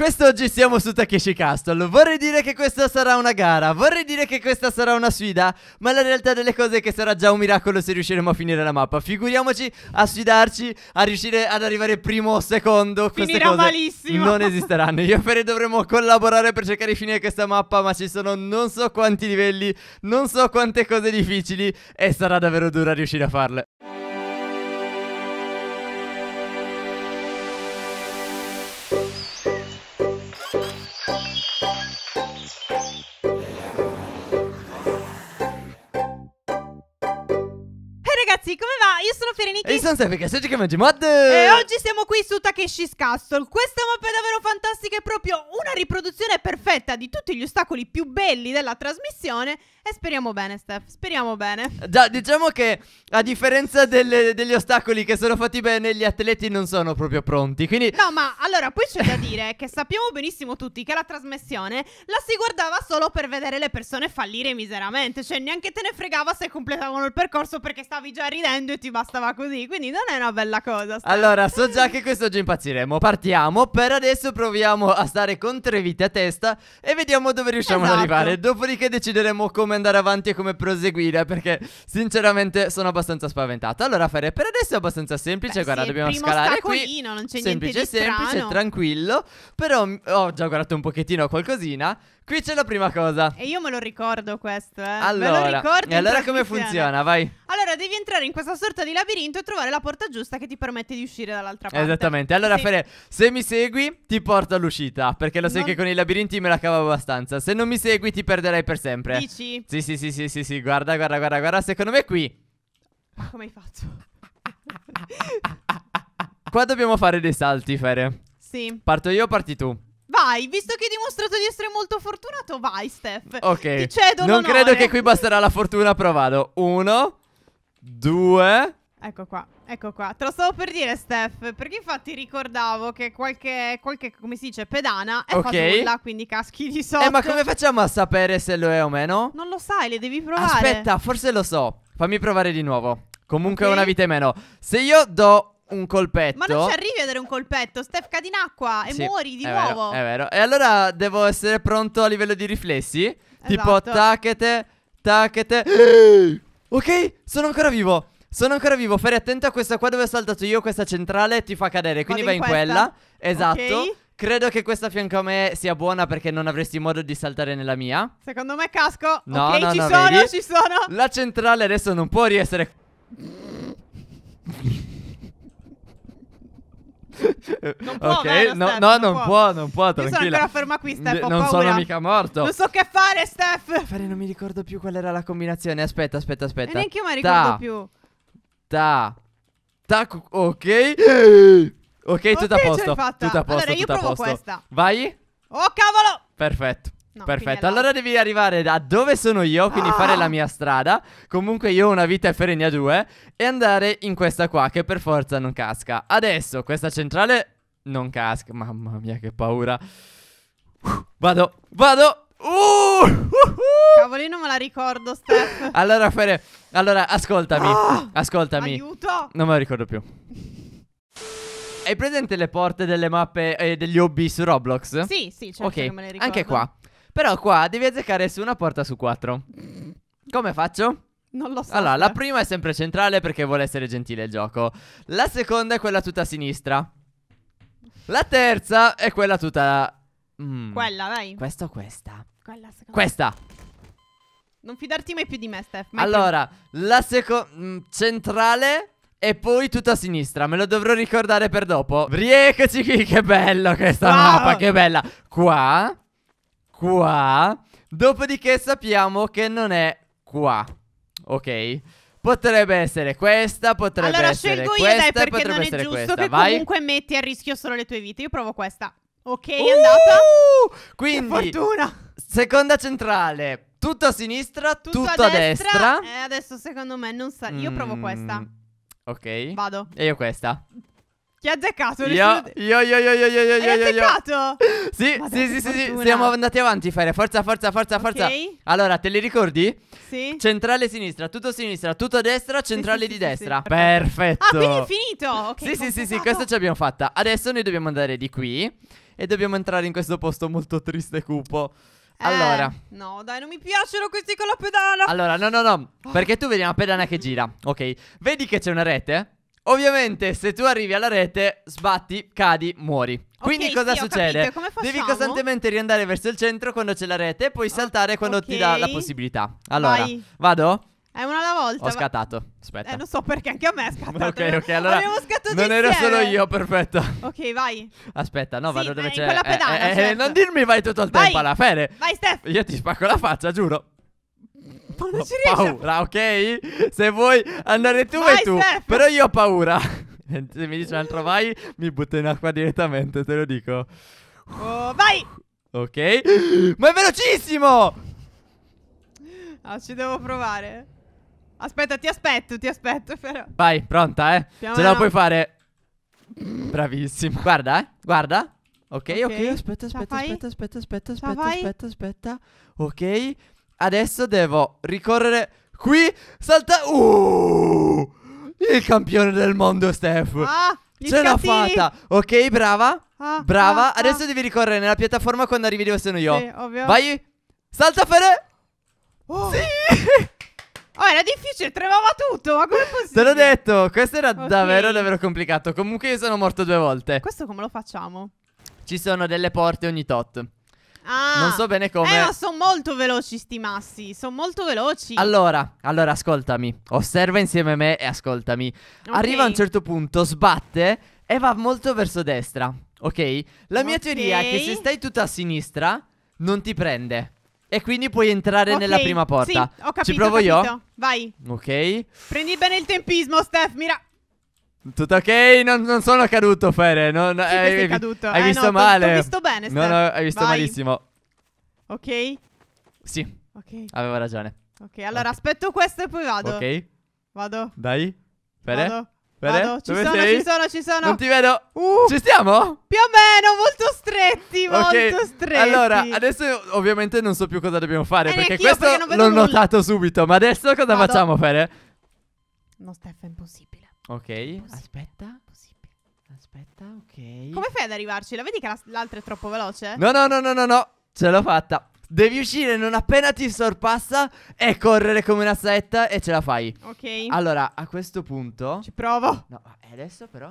Quest'oggi siamo su Takeshi Castle. Vorrei dire che questa sarà una gara, vorrei dire che questa sarà una sfida, ma la realtà delle cose è che sarà già un miracolo se riusciremo a finire la mappa. Figuriamoci a sfidarci, a riuscire ad arrivare primo o secondo. Queste Finirà cose malissimo. non esisteranno. Io e Fede dovremo collaborare per cercare di finire questa mappa, ma ci sono non so quanti livelli, non so quante cose difficili e sarà davvero dura riuscire a farle. sono Fereniki. E io sono Steffi, se ci chiama Gmod. E oggi siamo qui su Takeshi's Castle. Questa mappa è davvero fantastica, è proprio una riproduzione perfetta di tutti gli ostacoli più belli della trasmissione. E speriamo bene, Steph. Speriamo bene. Già, diciamo che a differenza delle- degli ostacoli che sono fatti bene, gli atleti non sono proprio pronti. Quindi, No, ma allora poi c'è da dire che sappiamo benissimo tutti che la trasmissione la si guardava solo per vedere le persone fallire miseramente, cioè neanche te ne fregava se completavano il percorso perché stavi già ridendo e ti bastava così, quindi non è una bella cosa. Steph. allora so già che quest'oggi impazziremo. Partiamo. Per adesso proviamo a stare con tre vite a testa e vediamo dove riusciamo ad esatto. arrivare. Dopodiché decideremo come andare avanti e come proseguire perché sinceramente sono abbastanza spaventato. Allora fare per adesso è abbastanza semplice, Beh, guarda, sì, dobbiamo scalare qui. Non c'è semplice, semplice, tranquillo, però mm, ho già guardato un pochettino qualcosina. Qui c'è la prima cosa. E io me lo ricordo questo, eh. Allora, me lo ricordo. E allora come funziona? Vai. Allora devi entrare in questa sorta di labirinto e trovare la porta giusta che ti permette di uscire dall'altra parte. Esattamente. Allora, sì. Fere, se mi segui, ti porto all'uscita. Perché lo sai non... che con i labirinti me la cavo abbastanza. Se non mi segui, ti perderai per sempre. Dici? Sì, sì, sì, sì, sì, sì. Guarda, guarda, guarda, guarda. Secondo me qui. Ma come hai fatto? Qua dobbiamo fare dei salti, Fere. Sì. Parto io o parti tu? Vai, visto che hai dimostrato di essere molto fortunato, vai, Steph. Ok. Ti cedo Non credo che qui basterà la fortuna, però vado. Uno due... Ecco qua, ecco qua. Te lo stavo per dire, Steph, perché infatti ricordavo che qualche, qualche come si dice, pedana è okay. fasulla, quindi caschi di sotto. Eh, ma come facciamo a sapere se lo è o meno? Non lo sai, le devi provare. Aspetta, forse lo so. Fammi provare di nuovo. Comunque okay. una vita in meno. Se io do un colpetto. Ma non ci arrivi a dare un colpetto, Steph, cadi in acqua e sì, muori di è nuovo. Vero, è vero. E allora devo essere pronto a livello di riflessi? Esatto. Tipo, tacchete, tacchete. Ok, sono ancora vivo. Sono ancora vivo, fare attento a questa qua dove ho saltato io, questa centrale ti fa cadere, quindi vai in, in quella. Esatto. Okay. Credo che questa fianco a me sia buona perché non avresti modo di saltare nella mia. Secondo me casco. No, ok, no, ci no, sono, vedi? ci sono. La centrale adesso non può riessere. non può, ok, vero, no, Steph, no, non, può. può. non può, tranquilla. Io sono ancora ferma qui, Steph, Non paura. sono mica morto. Non so che fare, Steph. Fare, non mi ricordo più qual era la combinazione. Aspetta, aspetta, aspetta. E neanche io mi ricordo ta. più. Ta. Ta, ok. Ok, okay tutto a posto. Tutto a posto, allora, io provo posto. questa. Vai. Oh, cavolo. Perfetto. No, Perfetto, allora devi arrivare da dove sono io, quindi ah. fare la ah. mia strada. Comunque io ho una vita Ferenia 2 e andare in questa qua che per forza non casca. Adesso questa centrale non casca. Mamma mia che paura. Uh, vado, vado. Uh, uh, uh. Cavolino me la ricordo, Steph. allora fare Allora, ascoltami. Ah. Ascoltami. Aiuto. Non me la ricordo più. Hai presente le porte delle mappe e eh, degli hobby su Roblox? Sì, sì, certo Ok, anche qua però qua devi azzeccare su una porta su quattro. Come faccio? Non lo so. Allora, la prima è sempre centrale perché vuole essere gentile il gioco. La seconda è quella tutta a sinistra. La terza è quella tutta... Mm. Quella, vai. Questa o questa? Quella, secondo Questa. Non fidarti mai più di me, Steph. Mai allora, più. la seconda... Mm, centrale e poi tutta a sinistra, me lo dovrò ricordare per dopo. Rieccoci qui, che bello questa wow. mappa, che bella. Qua qua. Dopodiché sappiamo che non è qua. Ok? Potrebbe essere questa, potrebbe allora, essere questa. Allora scelgo io dai perché non è giusto questa. che Vai. comunque metti a rischio solo le tue vite. Io provo questa. Ok, è uh, andata. Quindi, che fortuna. seconda centrale, tutto a sinistra, tutto, tutto a, a destra. destra. Eh, adesso secondo me non sa. Io provo questa. Mm, ok. Vado. E io questa. Ti ha azzeccato? Io, io, io, io, io, io, io, io, io, io. Sì, Madonna, sì, sì, sì, siamo andati avanti, Fere. Forza, forza, forza, forza. Okay. Allora, te li ricordi? Sì. Centrale sinistra, tutto sinistra, tutto destra, centrale sì, di sì, destra. Sì, Perfetto. Ah, quindi è finito. Okay, sì, sì, sì, sì, questa ci abbiamo fatta. Adesso noi dobbiamo andare di qui e dobbiamo entrare in questo posto molto triste e cupo. Eh, allora. no, dai, non mi piacciono questi con la pedana. Allora, no, no, no. Oh. Perché tu vedi una pedana che gira, ok? Vedi che c'è una rete? Ovviamente, se tu arrivi alla rete, sbatti, cadi, muori. Quindi okay, cosa sì, succede? Devi costantemente riandare verso il centro quando c'è la rete e poi saltare quando okay. ti dà la possibilità. Allora, Vai. vado? È una alla volta. Ho scattato. Aspetta. Eh, non so perché anche a me è scattato. ok, ok, allora. Avevo scattato non ero solo io, perfetto. Ok, vai. Aspetta, no, sì, vado dove c'è. Quella eh, eh, pedana, eh, eh, certo. non dirmi vai tutto il tempo alla fede. Vai, Steph. Io ti spacco la faccia, giuro paura, ho paura, ok? Se vuoi andare tu vai, e tu. Steph. Però io ho paura. Se mi dice altro vai, mi butto in acqua direttamente, te lo dico. Oh, vai! Ok. Ma è velocissimo! Ah, ci devo provare. Aspetta, ti aspetto, ti aspetto, però. Vai, pronta, eh. Piano Ce la puoi fare. Bravissimo. Guarda, eh. Guarda. Ok, ok, aspetta, aspetta, aspetta, aspetta, aspetta, aspetta, aspetta, aspetta. Ok. Adesso devo ricorrere qui, salta... Uh, il campione del mondo, Steph. Ah, Ce l'ho fatta. Ok, brava. Ah, ah, brava. Ah, Adesso devi ricorrere nella piattaforma quando arrivi dove sono io. Sì, ovvio. Vai. Salta, Fede. Oh. Sì. Oh, era difficile, tremava tutto, ma come è possibile? Te l'ho detto, questo era okay. davvero, davvero complicato. Comunque io sono morto due volte. Questo come lo facciamo? Ci sono delle porte ogni tot. Ah, non so bene come. Eh, ma sono molto veloci sti massi. Sono molto veloci. Allora, allora, ascoltami. Osserva insieme a me e ascoltami. Okay. Arriva a un certo punto, sbatte e va molto verso destra. Ok? La mia okay. teoria è che se stai tutta a sinistra, non ti prende. E quindi puoi entrare okay. nella prima porta. Sì, ho capito. Ci provo capito. io. Vai. Ok. Prendi bene il tempismo, Steph. Mira. Tutto ok? Non, non sono caduto, Fere. Non, sì hai, sei caduto. Hai eh visto no, male. Ho visto bene. Steph. No, no, hai visto Vai. malissimo. Ok? Sì. Ok. Aveva ragione. Ok, allora okay. aspetto questo e poi vado. Ok. Vado. Dai. Fere. Vado. Fere? Vado. Ci sono, sei? ci sono, ci sono. Non ti vedo. Uh, ci stiamo? Più o meno, molto stretti, okay. molto stretti. Allora, adesso ovviamente non so più cosa dobbiamo fare eh, perché questo perché l'ho nulla. notato subito. Ma adesso cosa vado. facciamo, Fere? No, Steph, è impossibile. Ok. Aspetta. Aspetta, ok. Come fai ad arrivarci? La vedi che l'altra è troppo veloce? No, no, no, no, no, no. Ce l'ho fatta. Devi uscire non appena ti sorpassa e correre come una setta e ce la fai. Ok. Allora, a questo punto... Ci provo. No, eh, adesso però...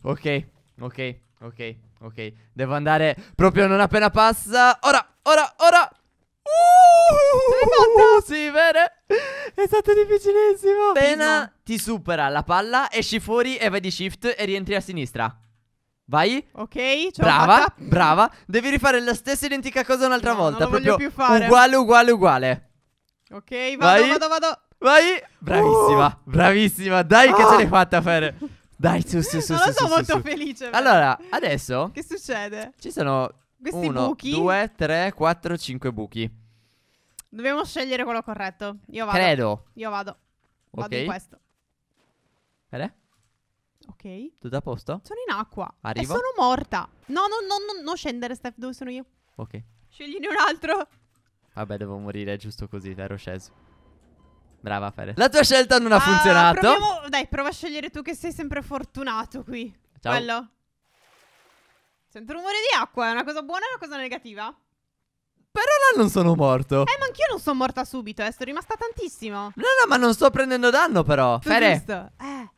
ok, ok, ok, ok. Devo andare proprio non appena passa. Ora, ora, ora. Uh, sì, bene. È stato difficilissimo. Appena ti supera la palla, esci fuori e vai di shift e rientri a sinistra. Vai. Ok, Brava, brava. Devi rifare la stessa identica cosa un'altra no, volta. Non lo proprio più fare. Uguale, uguale, uguale. Ok, vado, vai. vado, vado. Vai. Bravissima, uh. bravissima. Dai, oh. che ce l'hai ah. fatta fare. Dai, su, su, su. Non su, lo so su, molto su, felice. Allora, adesso. Che succede? Ci sono questi 1, buchi. Due, tre, quattro, cinque buchi. Dobbiamo scegliere quello corretto. Io vado. Credo. Io vado. Vado Ok. in questo. Bene? Ok. Tutto a posto? Sono in acqua. Arrivo. E sono morta. No, no, no, no, non scendere, Steph, dove sono io? Ok. Scegliene un altro. Vabbè, devo morire giusto così, ero sceso. Brava, Fere. La tua scelta non ha ah, funzionato. proviamo- Dai, prova a scegliere tu che sei sempre fortunato qui. Ciao. Quello. Sento cioè, rumore di acqua, è una cosa buona o una cosa negativa? Però là non sono morto. Eh, ma anch'io non sono morta subito, eh. Sto rimasta tantissimo. No, no, ma non sto prendendo danno, però. Tu Fere. Giusto. Eh.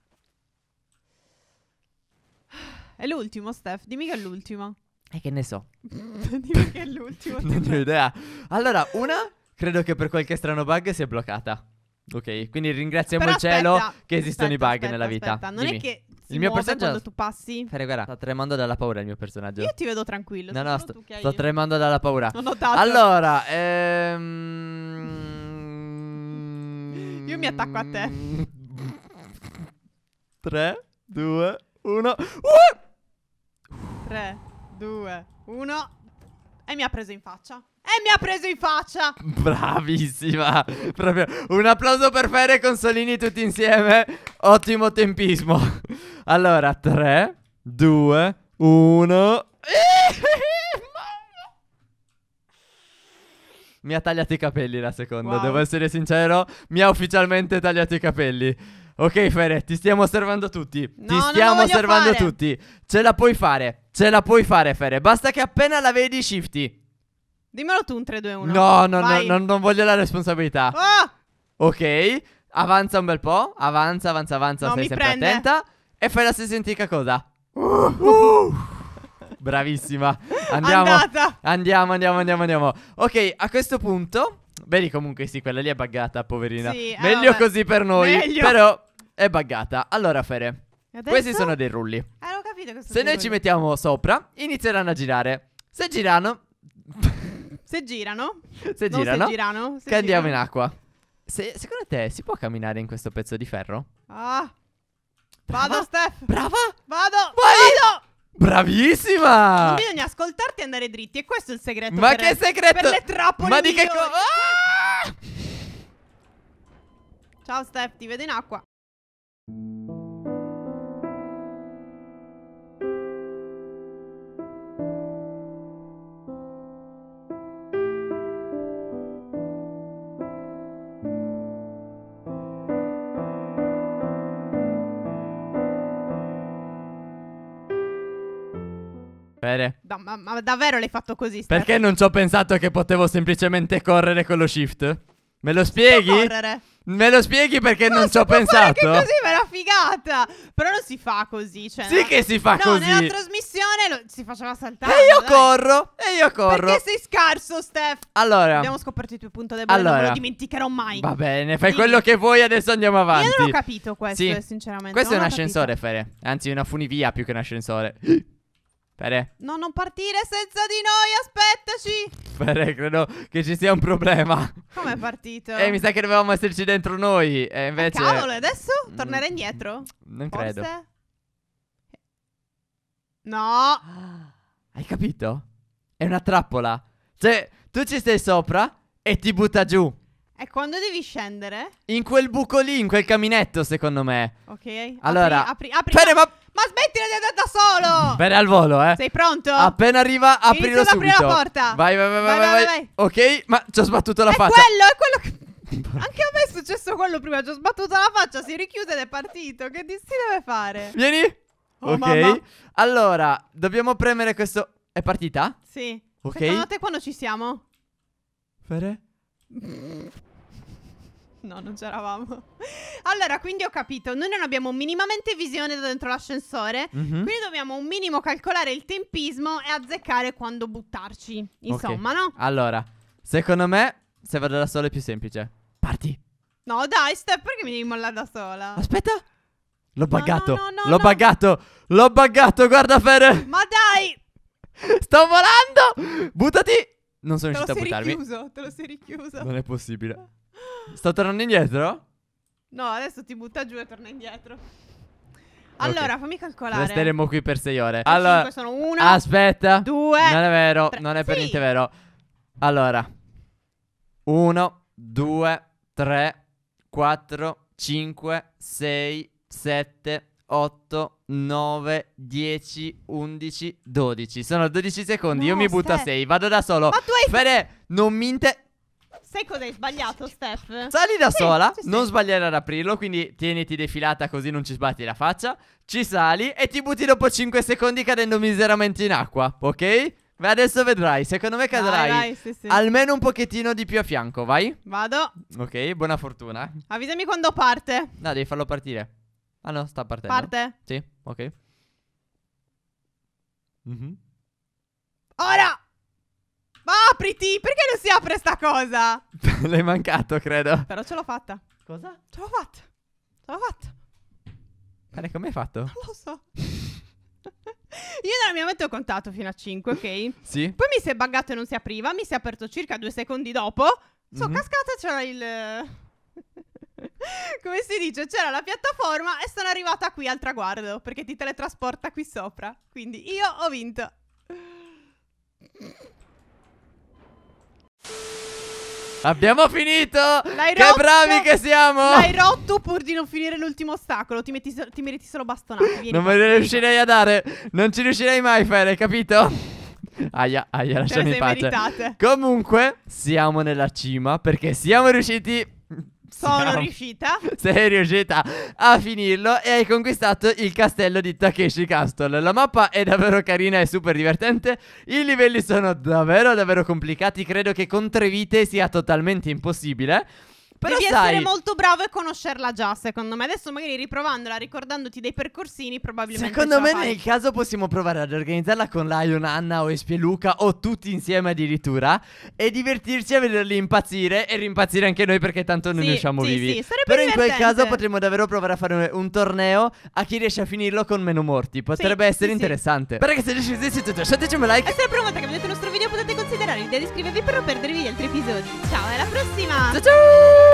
È l'ultimo, Steph. Dimmi che è l'ultimo. E che ne so. Dimmi che è l'ultimo. non ho idea. Allora, una credo che per qualche strano bug si è bloccata. Ok, quindi ringraziamo Però il cielo che esistono aspetta, i bug aspetta, nella vita. Aspetta. Non Dimmi. è che il mio personaggio quando tu passi. Fare guarda, sta tremando dalla paura il mio personaggio. Io ti vedo tranquillo. No, no, sto, sto hai... tremando dalla paura. Ho notato. Allora, ehm... Io mi attacco a te. 3, 2, 1. 3, 2, 1. E mi ha preso in faccia. E mi ha preso in faccia! Bravissima! Proprio un applauso per Fere e Consolini tutti insieme. Ottimo tempismo. Allora, 3, 2, 1. Mi ha tagliato i capelli la seconda, wow. devo essere sincero. Mi ha ufficialmente tagliato i capelli. Ok, Fere, ti stiamo osservando tutti. No, ti stiamo osservando fare. tutti. Ce la puoi fare. Ce la puoi fare, Fere. Basta che appena la vedi, shifty. Dimmelo tu un 3, 2, 1. No, no, no, no, non voglio la responsabilità. Oh! Ok, avanza un bel po'. Avanza, avanza, avanza. No, Stai sempre prende. attenta. E fai la stessa identica cosa. Uh, uh. Bravissima. Andiamo. Andata. Andiamo, andiamo, andiamo, andiamo. Ok, a questo punto. Vedi comunque sì, quella lì è buggata, poverina. Sì, ah, Meglio eh, così per noi. Meglio. Però è buggata. Allora, Fere. Adesso? Questi sono dei rulli. Ah, ho capito. Se noi rulli. ci mettiamo sopra, inizieranno a girare. Se girano... se girano? Se girano. Se girano. Se che girano. andiamo in acqua. Se, secondo te si può camminare in questo pezzo di ferro? Ah. Brava. Vado, Steph. Brava. Vado. Vai. Vado. Bravissima! Non bisogna ascoltarti e andare dritti, e questo è il segreto. Ma che segreto? Per le trappole Ma di che cosa? Ah! Ciao Steph, ti vedo in acqua. Bene. Da, ma, ma, davvero l'hai fatto così? Steph? Perché non ci ho pensato che potevo semplicemente correre con lo shift? Me lo spieghi? Me lo spieghi perché no, non ci ho pensato? Ma Perché così me l'ha figata. Però non si fa così. Cioè, sì, no? che si fa no, così. No, nella trasmissione lo... si faceva saltare. E io dai. corro. E io corro. Perché sei scarso, Steph? Allora, abbiamo scoperto il tuo punto debole. Allora, non lo dimenticherò mai. Va bene, fai Quindi... quello che vuoi. Adesso andiamo avanti. Io non ho capito questo, sì. sinceramente. Questo non è un ascensore, capito. Fere. Anzi, è una funivia più che un ascensore. Pere. No, non partire senza di noi, aspettaci. Pere, credo che ci sia un problema. Come è partito? Eh, mi sa che dovevamo esserci dentro noi. E invece. Ah, cavolo, adesso tornare mm. indietro? Non Forse? credo. No. Hai capito? È una trappola. Cioè, tu ci stai sopra e ti butta giù. E quando devi scendere? In quel buco lì, in quel caminetto, secondo me. Ok. Allora. Apri, apri, apri. Pere, ma ma smettila di andare da solo! Bene al volo, eh. Sei pronto? Appena arriva, aprilo subito. Apri la porta. Vai, vai, vai, vai, vai, vai. Ok, ma ci ho sbattuto la è faccia. È quello, è quello che... Anche a me è successo quello prima. Ci ho sbattuto la faccia, si richiude ed è partito. Che si deve fare? Vieni. Oh, ok. Mamma. Allora, dobbiamo premere questo. È partita? Sì. Ok. Secondo te quando ci siamo? Fere? No, non c'eravamo. Allora, quindi ho capito, noi non abbiamo minimamente visione da dentro l'ascensore, mm-hmm. quindi dobbiamo un minimo calcolare il tempismo e azzeccare quando buttarci. Insomma, okay. no? Allora, secondo me, se vado da sola è più semplice. Parti. No, dai, Steph, perché mi devi mollare da sola? Aspetta. L'ho buggato. No, no, no, l'ho buggato. L'ho buggato, guarda Fer. Ma dai! Sto volando! Buttati! Non sono riuscito a buttarmi. Richiuso, te lo sei richiuso. Non è possibile. Sto tornando indietro? No, adesso ti butta giù e torna indietro. Allora, okay. fammi calcolare. Resteremo qui per 6 ore. Allora, sono una, aspetta. Due. Non è vero, tre. non è per sì. niente vero. Allora, 1, 2, 3, 4, 5, 6, 7, 8, 9, 10, 11, 12. Sono 12 secondi. No, Io mi butto a 6. Vado da solo. Ma tu hai. Fede, non mi minte. Sai cosa hai sbagliato, Steph? Sali da sì, sola, non sbagliare ad aprirlo, quindi tieniti defilata così non ci sbatti la faccia. Ci sali e ti butti dopo 5 secondi cadendo miseramente in acqua, ok? Beh, adesso vedrai, secondo me cadrai vai, vai, sì, sì. almeno un pochettino di più a fianco, vai? Vado. Ok, buona fortuna. Avvisami quando parte. No, devi farlo partire. Ah no, sta partendo. Parte? Sì, ok. Mm -hmm. Ora! apriti! Perché non si apre sta cosa? L'hai mancato, credo. Però ce l'ho fatta. Cosa? Ce l'ho fatta. Ce l'ho fatta. Bene, come hai fatto? Non lo so. Io nella mia mente ho contato fino a 5, ok? Sì. Poi mi si è buggato e non si apriva, mi si è aperto circa due secondi dopo. Sono mm -hmm. cascata, c'era il... come si dice? C'era la piattaforma e sono arrivata qui al traguardo, perché ti teletrasporta qui sopra. Quindi io ho vinto. Abbiamo finito! L'hai che rotto, bravi che siamo! L'hai rotto pur di non finire l'ultimo ostacolo. Ti, metti ti meriti solo bastonate. non me ne riuscirei a dare. Non ci riuscirei mai, Fere, capito? Aia, aia, lasciami in pace. Meritate. Comunque, siamo nella cima perché siamo riusciti sono Siamo- riuscita. Sei riuscita a finirlo e hai conquistato il castello di Takeshi Castle. La mappa è davvero carina e super divertente. I livelli sono davvero davvero complicati. Credo che con tre vite sia totalmente impossibile. Però Devi sai... essere molto bravo e conoscerla già, secondo me. Adesso magari riprovandola, ricordandoti dei percorsini, probabilmente Secondo me nel caso possiamo provare ad organizzarla con Lion, Anna o Espie Luca o tutti insieme addirittura e divertirci a vederli impazzire e rimpazzire anche noi perché tanto non sì, ne sì, vivi. Sì, sarebbe Però divertente. in quel caso potremmo davvero provare a fare un torneo a chi riesce a finirlo con meno morti. Potrebbe sì, essere interessante. Però che se decidessi tutto, lasciateci un like. E se provate che vedete il nostro video potete considerare l'idea di iscrivervi per non perdervi gli altri episodi. Ciao, alla prossima! Ciao ciao!